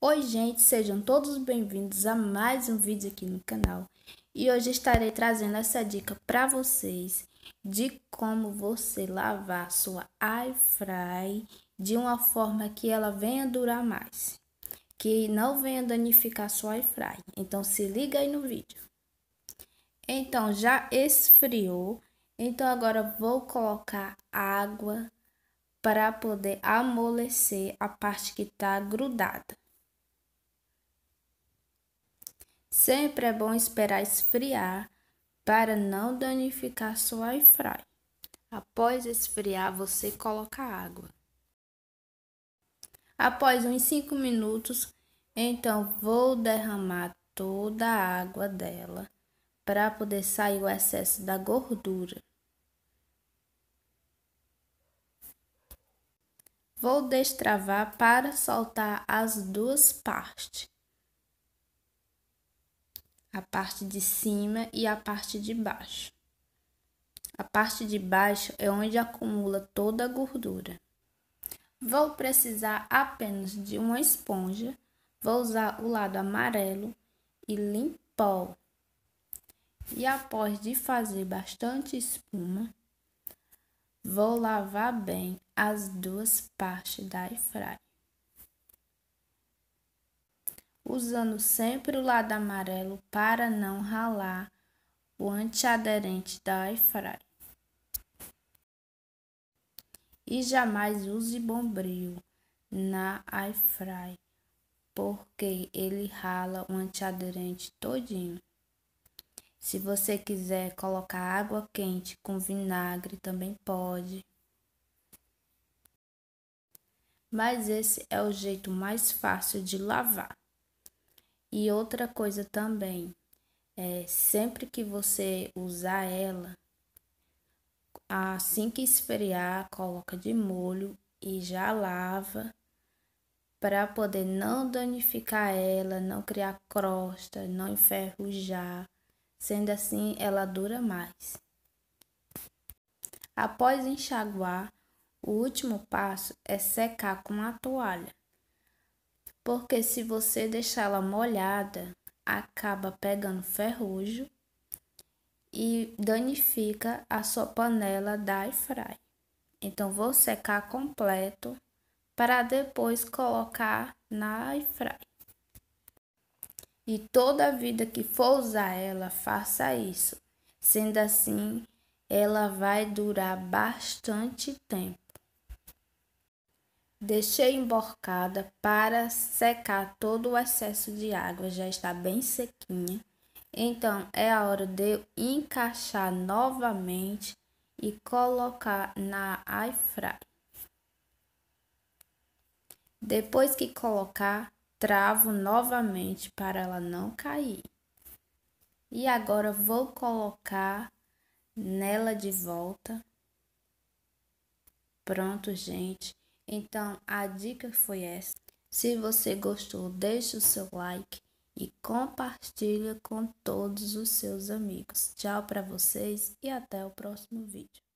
Oi gente, sejam todos bem-vindos a mais um vídeo aqui no canal e hoje estarei trazendo essa dica para vocês de como você lavar sua air fry de uma forma que ela venha durar mais, que não venha danificar sua air fry. Então se liga aí no vídeo. Então já esfriou, então agora vou colocar água para poder amolecer a parte que está grudada. Sempre é bom esperar esfriar para não danificar sua air Após esfriar, você coloca água. Após uns 5 minutos, então vou derramar toda a água dela para poder sair o excesso da gordura. Vou destravar para soltar as duas partes a parte de cima e a parte de baixo. A parte de baixo é onde acumula toda a gordura. Vou precisar apenas de uma esponja, vou usar o lado amarelo e limpar. E após de fazer bastante espuma, vou lavar bem as duas partes da airfryer usando sempre o lado amarelo para não ralar o antiaderente da iFry. E jamais use bombril na iFry, porque ele rala o antiaderente todinho. Se você quiser colocar água quente com vinagre, também pode. Mas esse é o jeito mais fácil de lavar. E outra coisa também, é, sempre que você usar ela, assim que esfriar, coloca de molho e já lava para poder não danificar ela, não criar crosta, não enferrujar. Sendo assim, ela dura mais. Após enxaguar, o último passo é secar com a toalha porque se você deixá-la molhada, acaba pegando ferrugem e danifica a sua panela da airfry. Então vou secar completo para depois colocar na airfry. E toda vida que for usar ela, faça isso. Sendo assim, ela vai durar bastante tempo. Deixei emborcada para secar todo o excesso de água, já está bem sequinha. Então é a hora de encaixar novamente e colocar na air fry. Depois que colocar, travo novamente para ela não cair. E agora vou colocar nela de volta. Pronto, gente. Então a dica foi essa. Se você gostou, deixe o seu like e compartilha com todos os seus amigos. Tchau para vocês e até o próximo vídeo.